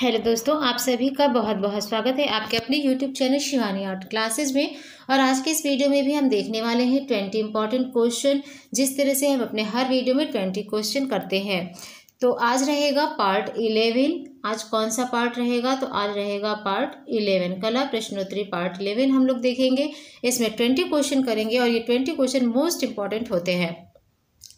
hello दोस्तों आप सभी का बहुत बहुत स्वागत है आपके अपने YouTube channel Shivani art classes में और आज के इस वीडियो में भी हम देखने वाले हैं ट्वेंटी इंपॉर्टेंट क्वेश्चन जिस तरह से हम अपने हर वीडियो में ट्वेंटी क्वेश्चन करते हैं तो आज रहेगा पार्ट इलेवन आज कौन सा पार्ट रहेगा तो आज रहेगा पार्ट इलेवन कला प्रश्नोत्तरी पार्ट इलेवन हम लोग देखेंगे इसमें ट्वेंटी क्वेश्चन करेंगे और ये ट्वेंटी क्वेश्चन मोस्ट इंपॉर्टेंट होते हैं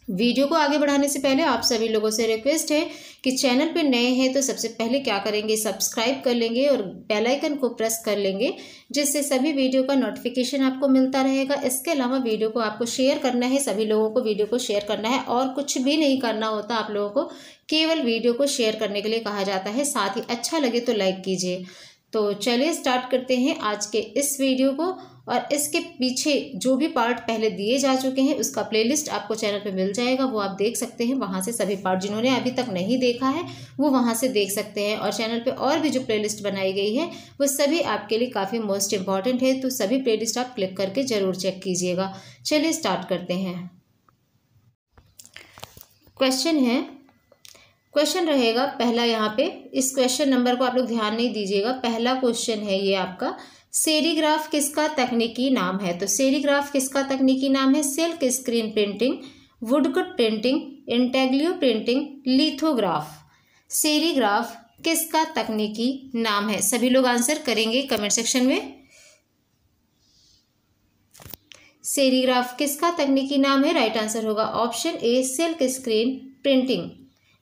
वीडियो को आगे बढ़ाने से पहले आप सभी लोगों से रिक्वेस्ट है कि चैनल पर नए हैं तो सबसे पहले क्या करेंगे सब्सक्राइब कर लेंगे और बेल आइकन को प्रेस कर लेंगे जिससे सभी वीडियो का नोटिफिकेशन आपको मिलता रहेगा इसके अलावा वीडियो को आपको शेयर करना है सभी लोगों को वीडियो को शेयर करना है और कुछ भी नहीं करना होता आप लोगों को केवल वीडियो को शेयर करने के लिए कहा जाता है साथ ही अच्छा लगे तो लाइक कीजिए तो चलिए स्टार्ट करते हैं आज के इस वीडियो को और इसके पीछे जो भी पार्ट पहले दिए जा चुके हैं उसका प्लेलिस्ट आपको चैनल पे मिल जाएगा वो आप देख सकते हैं वहाँ से सभी पार्ट जिन्होंने अभी तक नहीं देखा है वो वहाँ से देख सकते हैं और चैनल पे और भी जो प्लेलिस्ट बनाई गई है वो सभी आपके लिए काफ़ी मोस्ट इंपॉर्टेंट है तो सभी प्ले आप क्लिक करके ज़रूर चेक कीजिएगा चलिए स्टार्ट करते हैं क्वेश्चन है क्वेश्चन रहेगा पहला यहाँ पे इस क्वेश्चन नंबर को आप लोग ध्यान नहीं दीजिएगा पहला क्वेश्चन है ये आपका सेरीग्राफ किसका तकनीकी नाम है तो सेरीग्राफ किसका तकनीकी नाम है silk screen printing woodcut printing intaglio printing lithograph serigraph किसका तकनीकी नाम है सभी लोग आंसर करेंगे कमेंट सेक्शन में सेरीग्राफ किसका तकनीकी नाम है राइट आंसर होगा option A silk screen printing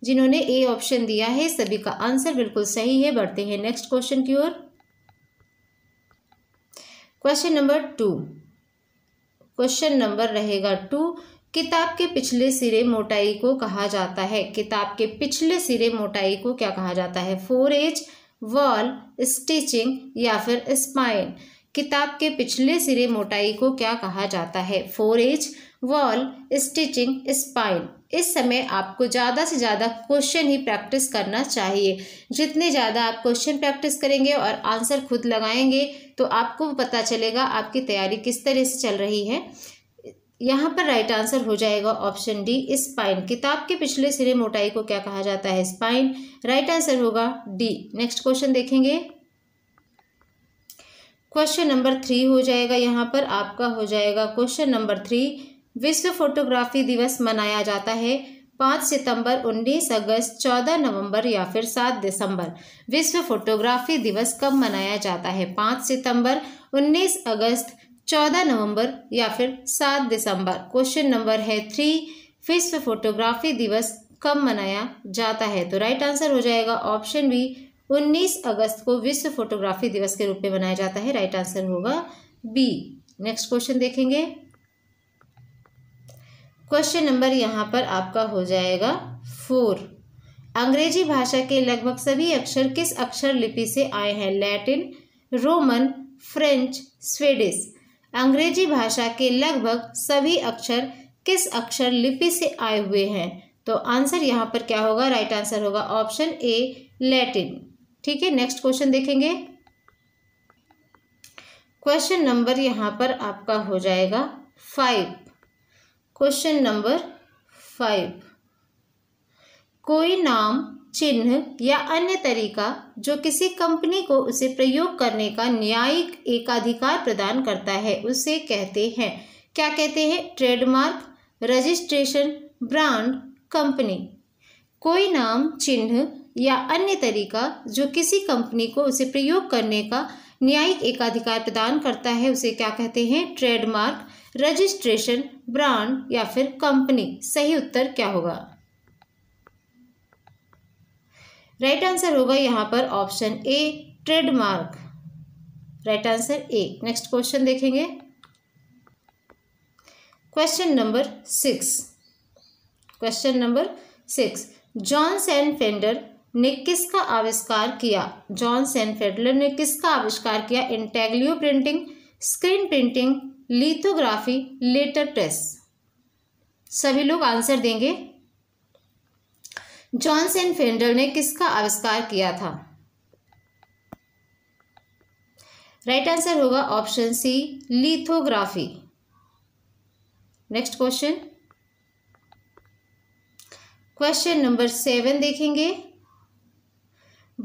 जिन्होंने ए ऑप्शन दिया है सभी का आंसर बिल्कुल सही है बढ़ते हैं नेक्स्ट क्वेश्चन की ओर question number two question number रहेगा टू किताब के पिछले सिरे मोटाई को कहा जाता है किताब के पिछले सिरे मोटाई को क्या कहा जाता है फोर एज वॉल स्टिचिंग या फिर स्पाइन किताब के पिछले सिरे मोटाई को क्या कहा जाता है fore edge wall stitching spine इस समय आपको ज़्यादा से ज़्यादा क्वेश्चन ही प्रैक्टिस करना चाहिए जितने ज़्यादा आप क्वेश्चन प्रैक्टिस करेंगे और आंसर खुद लगाएंगे तो आपको पता चलेगा आपकी तैयारी किस तरह से चल रही है यहाँ पर राइट आंसर हो जाएगा ऑप्शन डी स्पाइन किताब के पिछले सिरे मोटाई को क्या कहा जाता है स्पाइन राइट आंसर होगा डी नेक्स्ट क्वेश्चन देखेंगे क्वेश्चन नंबर थ्री हो जाएगा यहाँ पर आपका हो जाएगा क्वेश्चन नंबर थ्री विश्व फोटोग्राफी दिवस मनाया जाता है पाँच सितंबर, उन्नीस अगस्त चौदह नवंबर या फिर सात दिसंबर विश्व फोटोग्राफी दिवस कब मनाया जाता है पाँच सितंबर, उन्नीस अगस्त चौदह नवंबर या फिर सात दिसंबर क्वेश्चन नंबर है थ्री विश्व फोटोग्राफी दिवस कब मनाया जाता है तो राइट आंसर हो जाएगा ऑप्शन बी उन्नीस अगस्त को विश्व फोटोग्राफी दिवस के रूप में मनाया जाता है राइट आंसर होगा बी नेक्स्ट क्वेश्चन देखेंगे क्वेश्चन नंबर यहाँ पर आपका हो जाएगा फोर अंग्रेजी भाषा के लगभग सभी अक्षर किस अक्षर लिपि से आए हैं लैटिन रोमन फ्रेंच स्वीडिश अंग्रेजी भाषा के लगभग सभी अक्षर किस अक्षर लिपि से आए हुए हैं तो आंसर यहाँ पर क्या होगा राइट आंसर होगा ऑप्शन ए लैटिन ठीक है नेक्स्ट क्वेश्चन देखेंगे क्वेश्चन नंबर यहाँ पर आपका हो जाएगा फाइव क्वेश्चन नंबर फाइव कोई नाम चिन्ह या अन्य तरीका जो किसी कंपनी को उसे प्रयोग करने का न्यायिक एकाधिकार प्रदान करता है उसे कहते हैं क्या कहते हैं ट्रेडमार्क रजिस्ट्रेशन ब्रांड कंपनी कोई नाम चिन्ह या अन्य तरीका जो किसी कंपनी को उसे प्रयोग करने का न्यायिक एकाधिकार प्रदान करता है उसे क्या कहते हैं ट्रेडमार्क रजिस्ट्रेशन ब्रांड या फिर कंपनी सही उत्तर क्या होगा राइट आंसर होगा यहां पर option A trademark right answer A next question देखेंगे question number six question number six Johns and Fender ने किसका आविष्कार किया जॉन सेनफेडलर ने किसका आविष्कार किया intaglio printing screen printing lithography letter press सभी लोग आंसर देंगे जॉन सेनफेडलर ने किसका आविष्कार किया था राइट right आंसर होगा option C lithography next question question number seven देखेंगे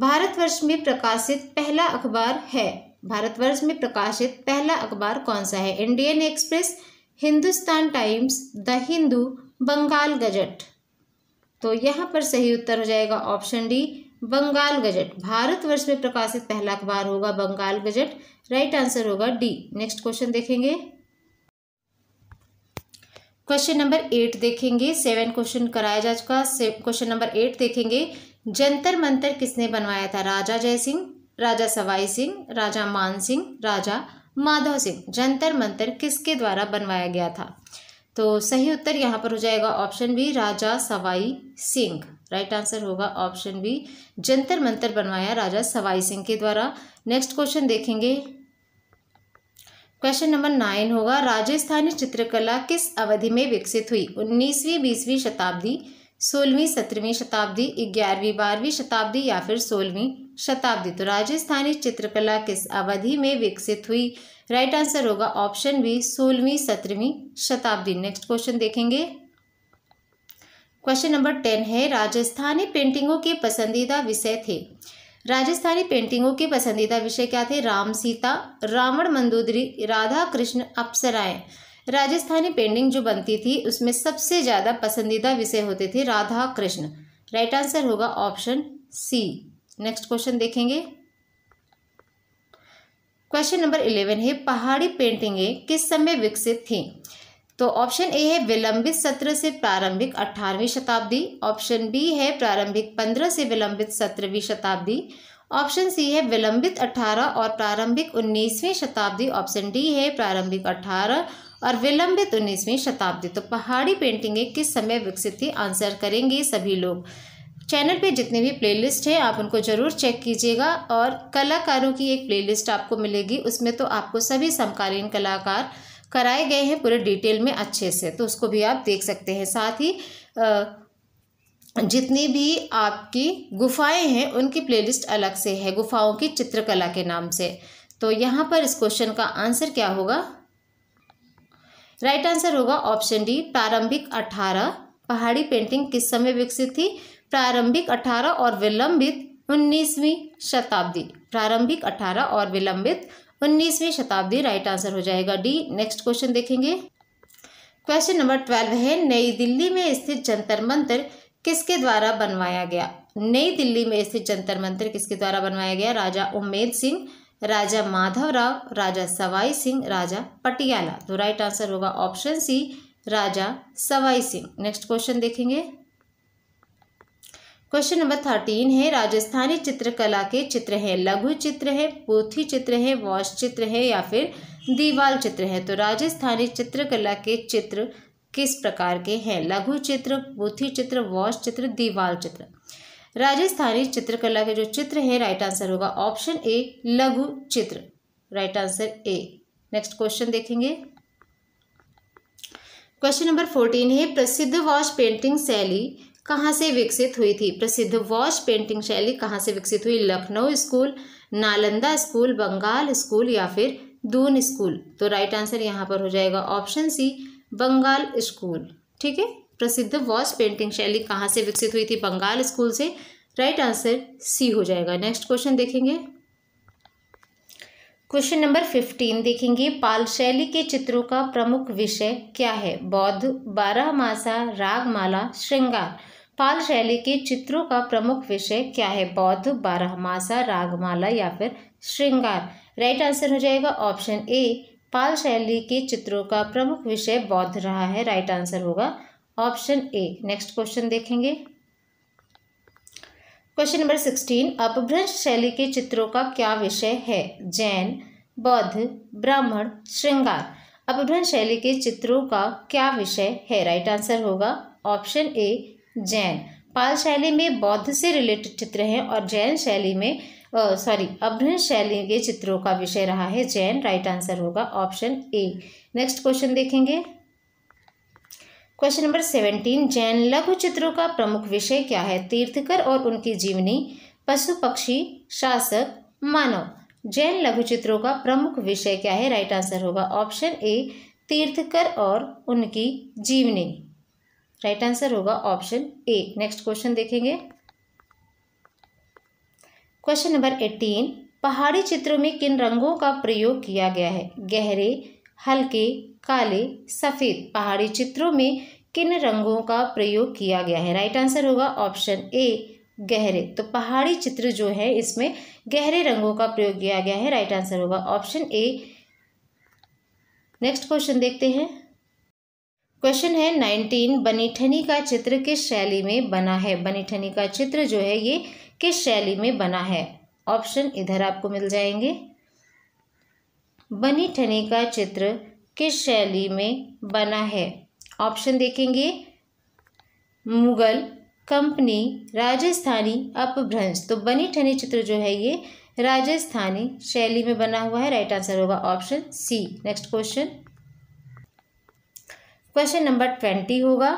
भारतवर्ष में प्रकाशित पहला अखबार है भारतवर्ष में प्रकाशित पहला अखबार कौन सा है Indian Express Hindustan Times the Hindu Bengal gazette तो यहाँ पर सही उत्तर हो जाएगा option D Bengal gazette Bharatvarsh में प्रकाशित पहला अखबार होगा बंगाल गजट राइट आंसर होगा डी नेक्स्ट क्वेश्चन देखेंगे क्वेश्चन नंबर एट देखेंगे सेवन क्वेश्चन कराया जा चुका क्वेश्चन नंबर एट देखेंगे जंतर मंतर किसने बनवाया था राजा जय सिंह राजा सवाई सिंह राजा मान सिंह राजा माधव सिंह जंतर मंतर किसके द्वारा बनवाया गया था तो सही उत्तर यहाँ पर हो जाएगा option B Raja Sawai Singh right answer होगा ऑप्शन बी जंतर मंतर बनवाया राजा सवाई सिंह के द्वारा नेक्स्ट क्वेश्चन देखेंगे क्वेश्चन नंबर नाइन होगा राजस्थानी चित्रकला किस अवधि में विकसित हुई उन्नीसवीं बीसवीं शताब्दी सोलहवीं सत्रहवीं शताब्दी ग्यारहवीं बारहवीं शताब्दी या फिर सोलहवीं शताब्दी तो राजस्थानी चित्रकला किस अवधि में विकसित हुई राइट आंसर होगा ऑप्शन बी सोलहवीं सत्रहवीं शताब्दी नेक्स्ट क्वेश्चन देखेंगे क्वेश्चन नंबर टेन है राजस्थानी पेंटिंगों के पसंदीदा विषय थे राजस्थानी पेंटिंगों के पसंदीदा विषय क्या थे राम सीता रावण मंदोदरी राधा कृष्ण अप्सराएं राजस्थानी पेंटिंग जो बनती थी उसमें सबसे ज़्यादा पसंदीदा विषय होते थे राधा कृष्ण राइट आंसर होगा ऑप्शन सी नेक्स्ट क्वेश्चन देखेंगे क्वेश्चन नंबर इलेवन है पहाड़ी पेंटिंगें किस समय विकसित थी तो ऑप्शन ए है विलंबित सत्र से प्रारंभिक अठारहवीं शताब्दी ऑप्शन बी है प्रारंभिक पंद्रह से विलंबित सत्रहवीं शताब्दी ऑप्शन सी है विलंबित अठारह और प्रारंभिक उन्नीसवीं शताब्दी ऑप्शन डी है प्रारंभिक अठारह और विलंबित उन्नीसवीं शताब्दी तो पहाड़ी एक किस समय विकसित थी आंसर करेंगे सभी लोग चैनल पे जितने भी प्लेलिस्ट हैं आप उनको ज़रूर चेक कीजिएगा और कलाकारों की एक प्लेलिस्ट आपको मिलेगी उसमें तो आपको सभी समकालीन कलाकार कराए गए हैं पूरे डिटेल में अच्छे से तो उसको भी आप देख सकते हैं साथ ही जितनी भी आपकी गुफाएं हैं उनकी प्लेलिस्ट अलग से है गुफाओं की चित्रकला के नाम से तो यहाँ पर इस क्वेश्चन का आंसर क्या होगा राइट आंसर होगा ऑप्शन डी प्रारंभिक अठारह पहाड़ी पेंटिंग किस समय विकसित थी प्रारंभिक अठारह और विलंबित उन्नीसवीं शताब्दी प्रारंभिक अठारह और विलंबित उन्नीसवीं शताब्दी राइट आंसर हो जाएगा डी नेक्स्ट क्वेश्चन देखेंगे क्वेश्चन नंबर ट्वेल्व है नई दिल्ली में स्थित जंतर मंत्र किसके द्वारा बनवाया गया नई दिल्ली में स्थित जंतर मंत्र किसके द्वारा बनवाया गया राजा उमेद सिंह राजा माधवराव राजा सवाई सिंह राजा पटियाला तो राइट आंसर होगा option C Raja Sawai Singh next question देखेंगे क्वेश्चन नंबर थर्टीन है राजस्थानी चित्रकला के चित्र है लघु चित्र है पोथी चित्र है वॉश चित्र है या फिर दीवाल चित्र है तो राजस्थानी चित्रकला के चित्र किस प्रकार के हैं लघु चित्र पोथी चित्र वॉश चित्र दीवाल चित्र राजस्थानी चित्रकला के जो चित्र हैं राइट आंसर होगा ऑप्शन ए लघु चित्र right answer A next question देखेंगे क्वेश्चन नंबर फोर्टीन है प्रसिद्ध वॉश पेंटिंग शैली कहाँ से विकसित हुई थी प्रसिद्ध वॉश पेंटिंग शैली कहाँ से विकसित हुई Lucknow school Nalanda school Bengal school या फिर दून स्कूल तो राइट आंसर यहाँ पर हो जाएगा ऑप्शन सी बंगाल स्कूल ठीक है प्रसिद्ध वॉश पेंटिंग शैली कहाँ से विकसित हुई थी बंगाल स्कूल से राइट आंसर सी हो जाएगा नेक्स्ट क्वेश्चन देखेंगे क्वेश्चन नंबर फिफ्टीन देखेंगे पाल शैली के चित्रों का प्रमुख विषय क्या है बौद्ध बारह मासा रागमाला श्रृंगार पाल शैली के चित्रों का प्रमुख विषय क्या है बौद्ध बारह मासा रागमाला या फिर श्रृंगार राइट आंसर हो जाएगा ऑप्शन ए पाल शैली के चित्रों का प्रमुख विषय बौद्ध रहा है राइट आंसर होगा ऑप्शन ए नेक्स्ट क्वेश्चन देखेंगे क्वेश्चन नंबर सिक्सटीन अपभ्रंश शैली के चित्रों का क्या विषय है जैन बौद्ध ब्राह्मण श्रृंगार अपभ्रंश शैली के चित्रों का क्या विषय है राइट आंसर होगा ऑप्शन ए जैन पाल शैली में बौद्ध से रिलेटेड चित्र हैं और जैन शैली में सॉरी अभ्रंश शैली के चित्रों का विषय रहा है जैन राइट आंसर होगा ऑप्शन ए नेक्स्ट क्वेश्चन देखेंगे क्वेश्चन नंबर सेवेंटीन जैन लघु चित्रों का प्रमुख विषय क्या है तीर्थकर और उनकी जीवनी पशु पक्षी शासक मानव जैन लघु चित्रों का प्रमुख विषय क्या है राइट आंसर होगा ऑप्शन ए तीर्थकर और उनकी जीवनी राइट आंसर होगा ऑप्शन ए नेक्स्ट क्वेश्चन देखेंगे क्वेश्चन नंबर एटीन पहाड़ी चित्रों में किन रंगों का प्रयोग किया गया है गहरे हल्के काले सफ़ेद पहाड़ी चित्रों में किन रंगों का प्रयोग किया गया है राइट आंसर होगा ऑप्शन ए गहरे तो पहाड़ी चित्र जो है इसमें गहरे रंगों का प्रयोग किया गया है राइट आंसर होगा ऑप्शन ए नेक्स्ट क्वेश्चन देखते हैं क्वेश्चन है नाइनटीन बनीठनी का चित्र किस शैली में बना है बनीठनी का चित्र जो है ये किस शैली में बना है ऑप्शन इधर आपको मिल जाएंगे बनी ठनी का चित्र किस शैली में बना है ऑप्शन देखेंगे मुगल कंपनी राजस्थानी अपभ्रंश तो बनी ठनी चित्र जो है ये राजस्थानी शैली में बना हुआ है राइट आंसर होगा option C next question question number twenty होगा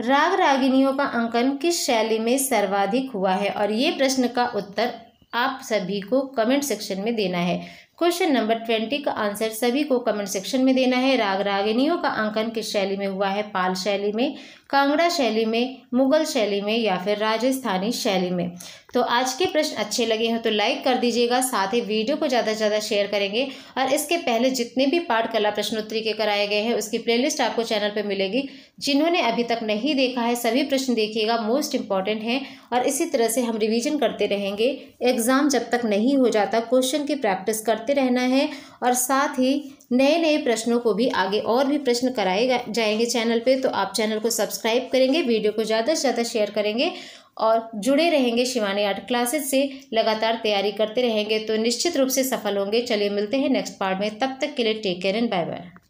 राग रागिनियों का अंकन किस शैली में सर्वाधिक हुआ है और ये प्रश्न का उत्तर आप सभी को कमेंट सेक्शन में देना है क्वेश्चन नंबर ट्वेंटी का आंसर सभी को कमेंट सेक्शन में देना है राग रागिनियों का अंकन किस शैली में हुआ है पाल शैली में कांगड़ा शैली में मुगल शैली में या फिर राजस्थानी शैली में तो आज के प्रश्न अच्छे लगे हों तो लाइक कर दीजिएगा साथ ही वीडियो को ज़्यादा से ज़्यादा शेयर करेंगे और इसके पहले जितने भी पाठ कला प्रश्नोत्तरी के कराए गए हैं उसकी प्लेलिस्ट आपको चैनल पर मिलेगी जिन्होंने अभी तक नहीं देखा है सभी प्रश्न देखिएगा मोस्ट इंपॉर्टेंट हैं और इसी तरह से हम रिविजन करते रहेंगे एग्ज़ाम जब तक नहीं हो जाता क्वेश्चन की प्रैक्टिस करते करते रहना है और साथ ही नए नए प्रश्नों को भी आगे और भी प्रश्न कराए जाएंगे चैनल पे तो आप चैनल को सब्सक्राइब करेंगे वीडियो को ज़्यादा से ज़्यादा शेयर करेंगे और जुड़े रहेंगे शिवानी आर्ट क्लासेस से लगातार तैयारी करते रहेंगे तो निश्चित रूप से सफल होंगे चलिए मिलते हैं नेक्स्ट पार्ट में तब तक के लिए take care and bye bye